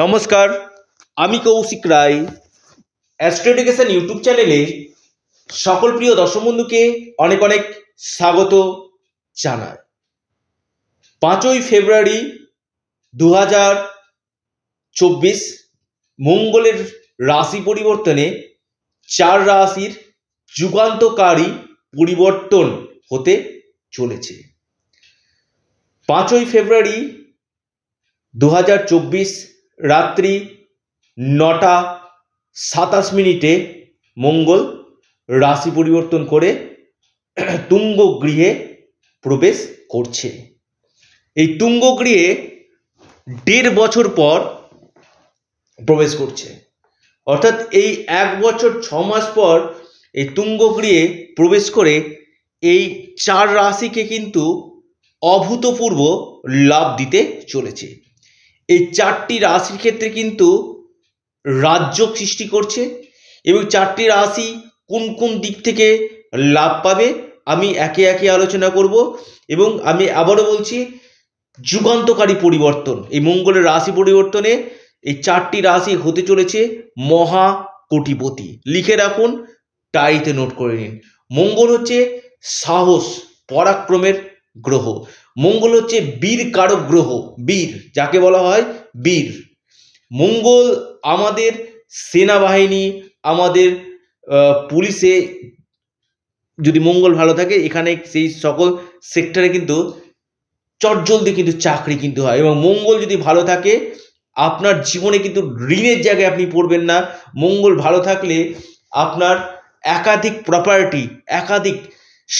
নমস্কার আমি Koushik Roy astro education YouTube চ্যানেলে সকল প্রিয় দর্শক বন্ধুকে অনেক অনেক স্বাগত জানাই পাঁচই ফেব্রুয়ারি দু হাজার চব্বিশ মঙ্গলের রাশি পরিবর্তনে চার রাশির যুগান্তকারী পরিবর্তন হতে চলেছে পাঁচই ফেব্রুয়ারি দু হাজার চব্বিশ রাত্রি নটা সাতাশ মিনিটে মঙ্গল রাশি পরিবর্তন করে তুঙ্গ গৃহে প্রবেশ করছে এই তুঙ্গ গৃহে দেড় বছর পর প্রবেশ করছে অর্থাৎ এই এক বছর ছ মাস পর এই তুঙ্গ গৃহে প্রবেশ করে এই চার রাশিকে কিন্তু অভূতপূর্ব লাভ দিতে চলেছে এই চারটি রাশির ক্ষেত্রে কিন্তু রাজ্য সৃষ্টি করছে এবং চারটি রাশি কোন কোন দিক থেকে লাভ পাবে আমি একে একে আলোচনা করব এবং আমি আবারও বলছি যুগান্তকারী পরিবর্তন এই মঙ্গলের রাশি পরিবর্তনে এই চারটি রাশি হতে চলেছে মহা কোটিপতি লিখে রাখুন টাইতে নোট করে নিন মঙ্গল হচ্ছে সাহস পরাক্রমের গ্রহ মঙ্গল হচ্ছে বীর কারক গ্রহ বীর যাকে বলা হয় বীর মঙ্গল আমাদের সেনাবাহিনী আমাদের পুলিশে যদি মঙ্গল ভালো থাকে এখানে সেই সকল সেক্টরে কিন্তু চটজলদি কিন্তু চাকরি কিন্তু হয় এবং মঙ্গল যদি ভালো থাকে আপনার জীবনে কিন্তু ঋণের জায়গায় আপনি পড়বেন না মঙ্গল ভালো থাকলে আপনার একাধিক প্রপার্টি একাধিক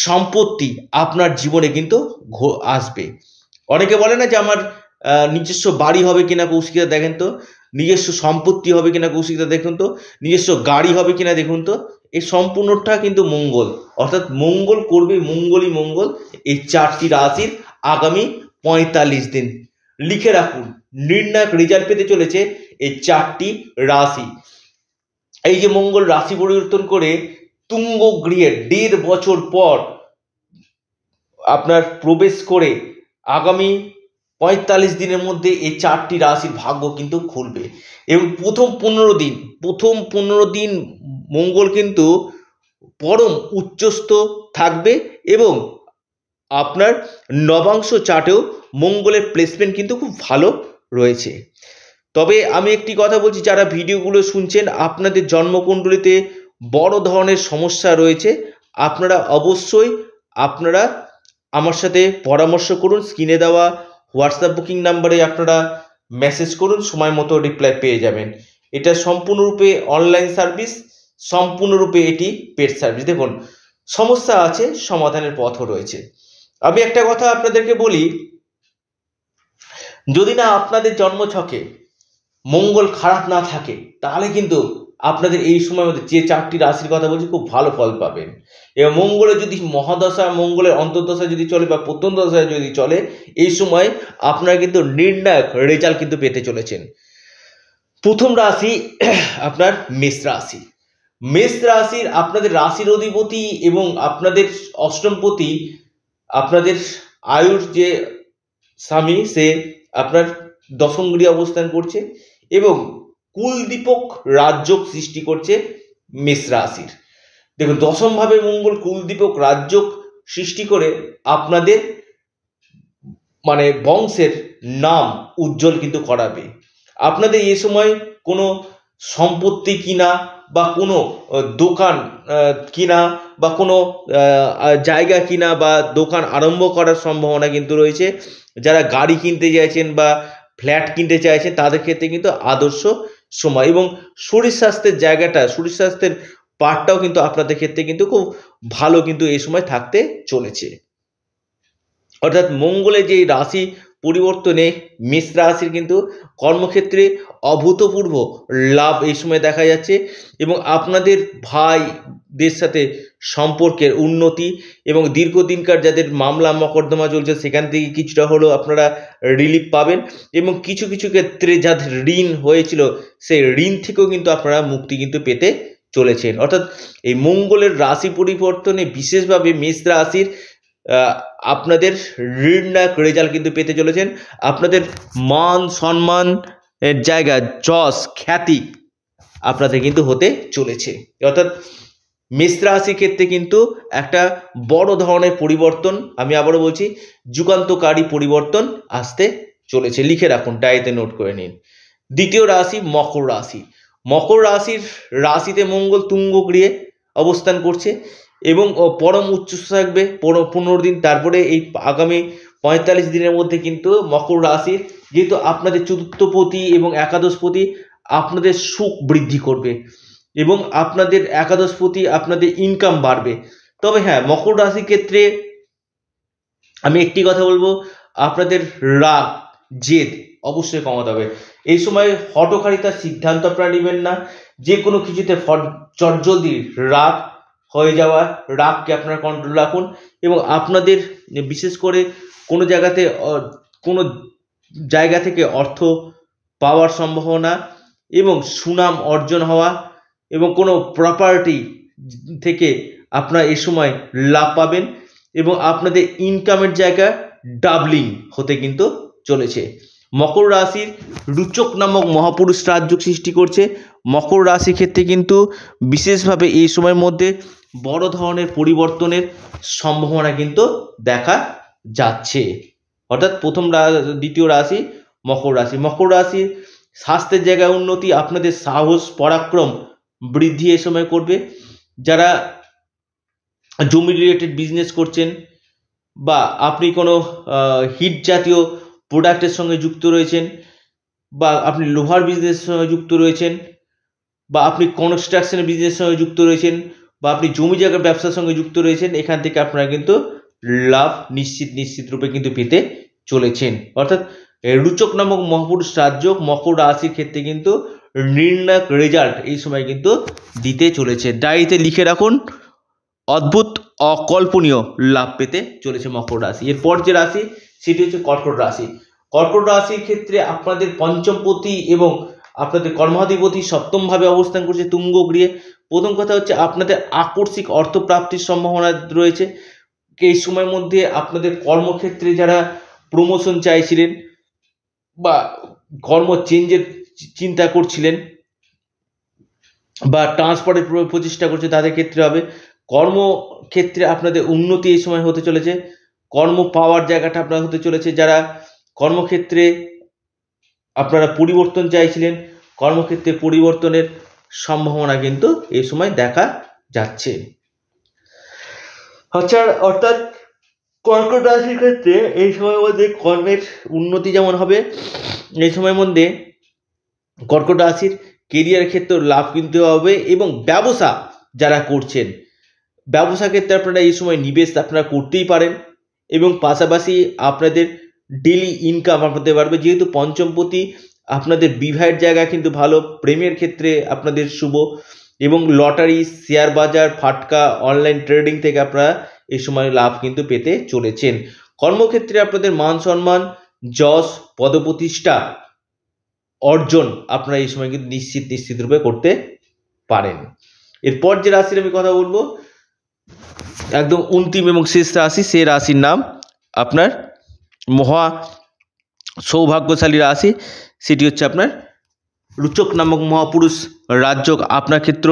সম্পত্তি আপনার জীবনে কিন্তু আসবে অনেকে বলে না যে আমার নিজস্ব বাড়ি হবে কিনা কৌশিকা দেখেন তো নিজস্ব সম্পত্তি হবে কিনা কৌশিকা দেখুন তো নিজস্ব গাড়ি হবে কিনা দেখুন তো এই সম্পূর্ণটা কিন্তু মঙ্গল অর্থাৎ মঙ্গল করবে মঙ্গলই মঙ্গল এই চারটি রাশির আগামী পঁয়তাল্লিশ দিন লিখে রাখুন নির্ণায়ক রেজাল্ট পেতে চলেছে এই চারটি রাশি এই যে মঙ্গল রাশি পরিবর্তন করে তুঙ্গ গৃহে দেড় বছর পর আপনার প্রবেশ করে আগামী পঁয়তাল্লিশ দিনের মধ্যে এই চারটি রাশির ভাগ্য কিন্তু খুলবে এবং প্রথম পনেরো দিন প্রথম পনেরো দিন মঙ্গল কিন্তু পরম উচ্চস্থ থাকবে এবং আপনার নবাংশ চাটেও মঙ্গলের প্লেসমেন্ট কিন্তু খুব ভালো রয়েছে তবে আমি একটি কথা বলছি যারা ভিডিওগুলো শুনছেন আপনাদের জন্মকুণ্ডলিতে বড় ধরনের সমস্যা রয়েছে আপনারা অবশ্যই আপনারা আমার সাথে পরামর্শ করুন স্ক্রিনে দেওয়া হোয়াটসঅ্যাপ বুকিং নাম্বারে আপনারা মেসেজ করুন সময় মতো রিপ্লাই পেয়ে যাবেন এটা সম্পূর্ণরূপে অনলাইন সার্ভিস সম্পূর্ণরূপে এটি পেড সার্ভিস দেখুন সমস্যা আছে সমাধানের পথও রয়েছে আমি একটা কথা আপনাদেরকে বলি যদি না আপনাদের জন্মছকে মঙ্গল খারাপ না থাকে তাহলে কিন্তু আপনাদের এই সময় মধ্যে যে চারটি রাশির কথা বলছি খুব ভালো ফল পাবেন এবং মঙ্গলের যদি মহাদশা মঙ্গলের অন্তর্দশা যদি চলে বা প্রত্যন্ত দশায় যদি চলে এই সময় আপনারা কিন্তু নির্ণায়ক রেজাল্ট কিন্তু পেতে চলেছেন প্রথম রাশি আপনার মেষ রাশি মেষ রাশির আপনাদের রাশির অধিপতি এবং আপনাদের অষ্টমপতি আপনাদের আয়ুর যে স্বামী সে আপনার দশম গৃহে অবস্থান করছে এবং কুলদীপক রাজ্য সৃষ্টি করছে মেষ রাশির দেখুন দশমভাবে মঙ্গল কুলদীপক রাজ্য সৃষ্টি করে আপনাদের মানে বংশের নাম উজ্জ্বল কিন্তু করাবে আপনাদের এ সময় কোনো সম্পত্তি কিনা বা কোনো দোকান কিনা বা কোনো জায়গা কিনা বা দোকান আরম্ভ করার সম্ভাবনা কিন্তু রয়েছে যারা গাড়ি কিনতে চাইছেন বা ফ্ল্যাট কিনতে চাইছেন তাদের ক্ষেত্রে কিন্তু আদর্শ সময় এবং শরীর স্বাস্থ্যের জায়গাটা শরীর স্বাস্থ্যের পাঠটাও কিন্তু আপনাদের ক্ষেত্রে কিন্তু খুব ভালো কিন্তু এই সময় থাকতে চলেছে অর্থাৎ মঙ্গলে যে রাশি পরিবর্তনে মেষ রাশির কিন্তু কর্মক্ষেত্রে অভূতপূর্ব লাভ এই সময় দেখা যাচ্ছে এবং আপনাদের ভাই দেশ সাথে সম্পর্কের উন্নতি এবং দীর্ঘদিনকার যাদের মামলা মকদ্দমা চলছে সেখান থেকে কিছুটা হলেও আপনারা রিলিফ পাবেন এবং কিছু কিছু ক্ষেত্রে যাদের ঋণ হয়েছিল সেই ঋণ থেকেও কিন্তু আপনারা মুক্তি কিন্তু পেতে চলেছেন অর্থাৎ এই মঙ্গলের রাশি পরিবর্তনে বিশেষভাবে মেষ রাশির আপনাদের ঋণনায়ক রেজাল্ট কিন্তু পেতে চলেছেন আপনাদের মান সম্মান জায়গা যশ খ্যাতি আপনাদের কিন্তু হতে চলেছে অর্থাৎ মেষ রাশির ক্ষেত্রে কিন্তু একটা বড় ধরনের পরিবর্তন আমি আবারও বলছি যুগান্তকারী পরিবর্তন আসতে চলেছে লিখে রাখুন ডায়েতে নোট করে নিন দ্বিতীয় রাশি মকর রাশি মকর রাশির রাশিতে মঙ্গল তুঙ্গ গৃহে অবস্থান করছে এবং পরম উচ্চ থাকবে পনেরো দিন তারপরে এই আগামী পঁয়তাল্লিশ দিনের মধ্যে কিন্তু মকর রাশির যেহেতু আপনাদের চতুর্থপতি এবং একাদশপতি আপনাদের সুখ বৃদ্ধি করবে এবং আপনাদের একাদশ প্রতি আপনাদের ইনকাম বাড়বে তবে হ্যাঁ মকর রাশির ক্ষেত্রে আমি একটি কথা বলবো আপনাদের রাগ জেদ অবশ্যই কমাতে হবে এই সময় হটকারিতার সিদ্ধান্ত আপনারা নেবেন না যে কোনো কিছুতে চটজলদি রাগ হয়ে যাওয়া রাগকে আপনারা কন্ট্রোল রাখুন এবং আপনাদের বিশেষ করে কোনো জায়গাতে কোনো জায়গা থেকে অর্থ পাওয়ার সম্ভাবনা এবং সুনাম অর্জন হওয়া এবং কোনো প্রপার্টি থেকে আপনারা এ সময় লাভ পাবেন এবং আপনাদের ইনকামের জায়গা ডাবলিং হতে কিন্তু চলেছে মকর রাশির রুচক নামক মহাপুরুষ রাজযোগ সৃষ্টি করছে মকর রাশির ক্ষেত্রে কিন্তু বিশেষভাবে এই সময়ের মধ্যে বড় ধরনের পরিবর্তনের সম্ভাবনা কিন্তু দেখা যাচ্ছে অর্থাৎ প্রথম দ্বিতীয় রাশি মকর রাশি মকর রাশির স্বাস্থ্যের জায়গায় উন্নতি আপনাদের সাহস পরাক্রম বৃদ্ধি এ সময় করবে যারা জমি রিলেটেড বিজনেস করছেন বা আপনি কোনো হিট জাতীয় প্রোডাক্টের সঙ্গে যুক্ত রয়েছেন বা আপনি লোহার বিজনেসের সঙ্গে যুক্ত রয়েছেন বা আপনি কনস্ট্রাকশনের বিজনেসের সঙ্গে যুক্ত রয়েছেন বা আপনি জমি জায়গার ব্যবসার সঙ্গে যুক্ত রয়েছেন এখান থেকে আপনারা কিন্তু লাভ নিশ্চিত নিশ্চিত রূপে কিন্তু পেতে চলেছেন অর্থাৎ রুচক নামক মহাপুরুষ রাজ্য মকর রাশির ক্ষেত্রে কিন্তু নির্ণায়ক রেজাল্ট এই সময় কিন্তু দিতে চলেছে ডায়েরিতে লিখে রাখুন অদ্ভুত অকল্পনীয় লাভ পেতে চলেছে মকর রাশি এরপর যে রাশি সেটি হচ্ছে কর্কট রাশি কর্কট রাশির ক্ষেত্রে আপনাদের পঞ্চমপতি এবং আপনাদের কর্মাধিপতি সপ্তমভাবে অবস্থান করছে তুঙ্গ গৃহে প্রথম কথা হচ্ছে আপনাদের আকস্মিক অর্থপ্রাপ্তির সম্ভাবনা রয়েছে এই সময়ের মধ্যে আপনাদের কর্মক্ষেত্রে যারা প্রমোশন চাইছিলেন বা কর্ম চেঞ্জের চিন্তা করছিলেন বা ট্রান্সপোর্টের প্রচেষ্টা করছে তাদের ক্ষেত্রে হবে কর্মক্ষেত্রে আপনাদের উন্নতি এই সময় হতে চলেছে কর্ম পাওয়ার জায়গাটা আপনার হতে চলেছে যারা কর্মক্ষেত্রে আপনারা পরিবর্তন চাইছিলেন কর্মক্ষেত্রে পরিবর্তনের সম্ভাবনা কিন্তু এই সময় দেখা যাচ্ছে আচ্ছা অর্থাৎ কর্কট রাশির ক্ষেত্রে এই সময়ের মধ্যে কর্মের উন্নতি যেমন হবে এই সময়ের মধ্যে কর্কট রাশির কেরিয়ার ক্ষেত্রেও লাভ কিন্তু হবে এবং ব্যবসা যারা করছেন ব্যবসা ক্ষেত্রে আপনারা এই সময় নিবেশ আপনারা করতেই পারেন এবং পাশাপাশি আপনাদের ডেলি ইনকাম আপনাদের বাড়বে যেহেতু পঞ্চমপতি আপনাদের বিবাহের জায়গা কিন্তু ভালো প্রেমের ক্ষেত্রে আপনাদের শুভ এবং লটারি শেয়ার বাজার ফাটকা অনলাইন ট্রেডিং থেকে আপনারা এই সময় লাভ কিন্তু পেতে চলেছেন কর্মক্ষেত্রে আপনাদের মান সম্মান যশ পদপ্রতিষ্ঠা অর্জন আপনারা এই সময় কিন্তু নিশ্চিত নিশ্চিত রূপে করতে পারেন এরপর যে রাশির আমি কথা বলবো একদম অন্তিম এবং শেষ রাশি সে রাশির নাম আপনার মহা সৌভাগ্যশালী রাশি সেটি হচ্ছে আপনার রুচক নামক মহাপুরুষ রাজ্য আপনার ক্ষেত্র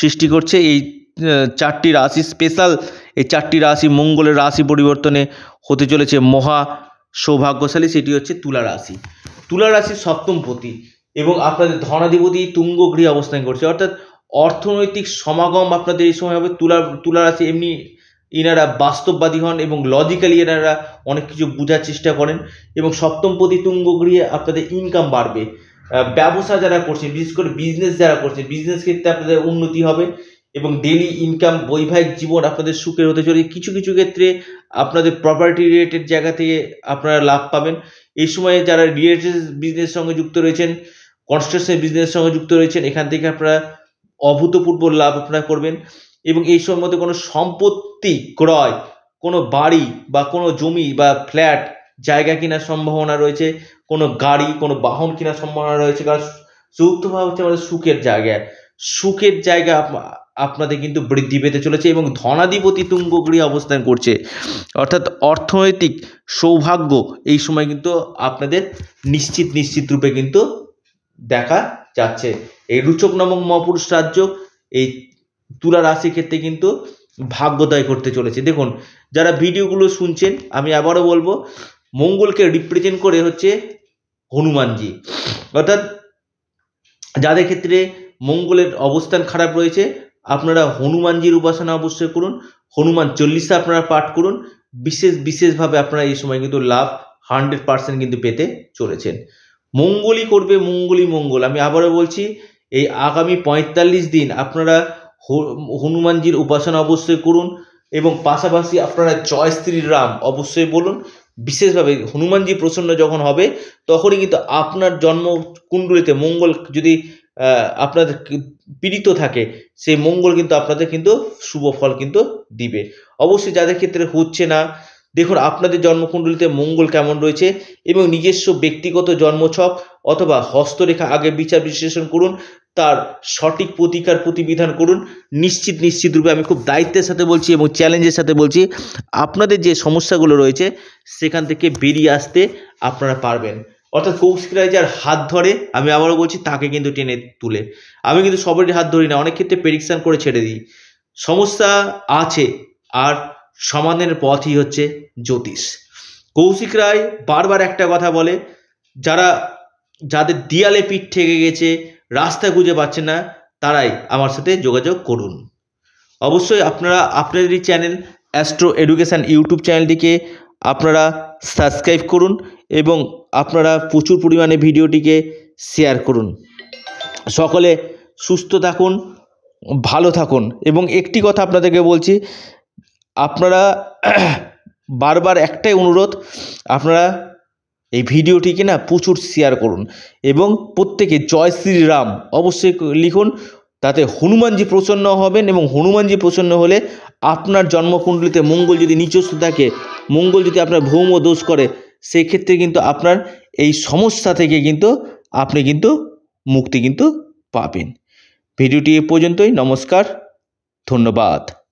সৃষ্টি করছে এই চারটি রাশি স্পেশাল এই চারটি রাশি মঙ্গলের রাশি পরিবর্তনে হতে চলেছে মহা সৌভাগ্যশালী সেটি হচ্ছে তুলা রাশি তুলা রাশির সপ্তমপতি এবং আপনাদের ধনাধিপতি তুঙ্গ গৃহে অবস্থান করছে অর্থাৎ অর্থনৈতিক সমাগম আপনাদের এই সময় হবে তুলা তুলা রাশি এমনি এনারা বাস্তববাদী হন এবং লজিক্যালি এনারা অনেক কিছু বোঝার চেষ্টা করেন এবং সপ্তমপতি তুঙ্গ গৃহে আপনাদের ইনকাম বাড়বে ব্যবসা যারা করছেন বিশেষ করে বিজনেস যারা করছেন বিজনেস ক্ষেত্রে আপনাদের উন্নতি হবে এবং ডেলি ইনকাম বৈবাহিক জীবন আপনাদের সুখের হতে চলে কিছু কিছু ক্ষেত্রে আপনাদের প্রপার্টি রিলেটেড জায়গা থেকে আপনারা লাভ পাবেন এই সময়ে যারা রিয়েটেড বিজনেস সঙ্গে যুক্ত রয়েছেন কনস্ট্রাকশন বিজনেস সঙ্গে যুক্ত রয়েছেন এখান থেকে আপনারা অভূতপূর্ব লাভ আপনারা করবেন এবং এই সময় মধ্যে কোনো সম্পত্তি ক্রয় কোনো বাড়ি বা কোনো জমি বা ফ্ল্যাট জায়গা কেনার সম্ভাবনা রয়েছে কোনো গাড়ি কোনো বাহন কেনার সম্ভাবনা রয়েছে কারণ যৌথভাবে হচ্ছে আমাদের সুখের জায়গা সুখের জায়গা আপনাদের কিন্তু বৃদ্ধি পেতে চলেছে এবং ধনাধিপতি তুঙ্গগ্রী অবস্থান করছে অর্থাৎ অর্থনৈতিক সৌভাগ্য এই সময় কিন্তু আপনাদের নিশ্চিত নিশ্চিত রূপে কিন্তু দেখা যাচ্ছে এই রুচক নামক মহাপুরুষ রাজ্য এই তুলা রাশির ক্ষেত্রে কিন্তু ভাগ্যদয় করতে চলেছে দেখুন যারা ভিডিওগুলো শুনছেন আমি আবারও বলবো মঙ্গলকে রিপ্রেজেন্ট করে হচ্ছে হনুমানজি অর্থাৎ যাদের ক্ষেত্রে মঙ্গলের অবস্থান খারাপ রয়েছে আপনারা হনুমানজির উপাসনা অবশ্যই করুন হনুমান চল্লিশে আপনারা পাঠ করুন বিশেষ বিশেষভাবে আপনারা এই সময় কিন্তু লাভ হান্ড্রেড পার্সেন্ট কিন্তু পেতে চলেছেন মঙ্গলই করবে মঙ্গলই মঙ্গল আমি আবারও বলছি এই আগামী পঁয়তাল্লিশ দিন আপনারা হনুমানজির উপাসনা অবশ্যই করুন এবং পাশাপাশি আপনারা জয়স্ত্রী রাম অবশ্যই বলুন বিশেষভাবে হনুমানজি প্রসন্ন যখন হবে তখনই কিন্তু আপনার জন্ম কুণ্ডলিতে মঙ্গল যদি আপনাদের পীড়িত থাকে সেই মঙ্গল কিন্তু আপনাদের কিন্তু শুভ ফল কিন্তু দিবে অবশ্যই যাদের ক্ষেত্রে হচ্ছে না দেখুন আপনাদের জন্মকুণ্ডলিতে মঙ্গল কেমন রয়েছে এবং নিজস্ব ব্যক্তিগত জন্মছক অথবা হস্তরেখা আগে বিচার বিশ্লেষণ করুন তার সঠিক প্রতিকার প্রতিবিধান করুন নিশ্চিত নিশ্চিত রূপে আমি খুব দায়িত্বের সাথে বলছি এবং চ্যালেঞ্জের সাথে বলছি আপনাদের যে সমস্যাগুলো রয়েছে সেখান থেকে বেরিয়ে আসতে আপনারা পারবেন অর্থাৎ ফোর্সিকরা যার হাত ধরে আমি আবারও বলছি তাকে কিন্তু টেনে তুলে আমি কিন্তু সবারই হাত ধরি না অনেক ক্ষেত্রে প্রেডিকশান করে ছেড়ে দিই সমস্যা আছে আর সমাধানের পথই হচ্ছে জ্যোতিষ কৌশিক রায় বারবার একটা কথা বলে যারা যাদের দিয়ালে পিঠ ঠেকে গেছে রাস্তা খুঁজে পাচ্ছে না তারাই আমার সাথে যোগাযোগ করুন অবশ্যই আপনারা আপনাদেরই চ্যানেল অ্যাস্ট্রো এডুকেশান ইউটিউব চ্যানেলটিকে আপনারা সাবস্ক্রাইব করুন এবং আপনারা প্রচুর পরিমাণে ভিডিওটিকে শেয়ার করুন সকলে সুস্থ থাকুন ভালো থাকুন এবং একটি কথা আপনাদেরকে বলছি আপনারা বারবার একটাই অনুরোধ আপনারা এই ভিডিওটিকে না প্রচুর শেয়ার করুন এবং প্রত্যেকে জয় শ্রীরাম অবশ্যই লিখুন তাতে হনুমানজি প্রসন্ন হবেন এবং হনুমানজি প্রসন্ন হলে আপনার জন্মকুণ্ডলিতে মঙ্গল যদি নিচস্থ থাকে মঙ্গল যদি আপনার ভৌম দোষ করে সেক্ষেত্রে কিন্তু আপনার এই সমস্যা থেকে কিন্তু আপনি কিন্তু মুক্তি কিন্তু পাবেন ভিডিওটি এ পর্যন্তই নমস্কার ধন্যবাদ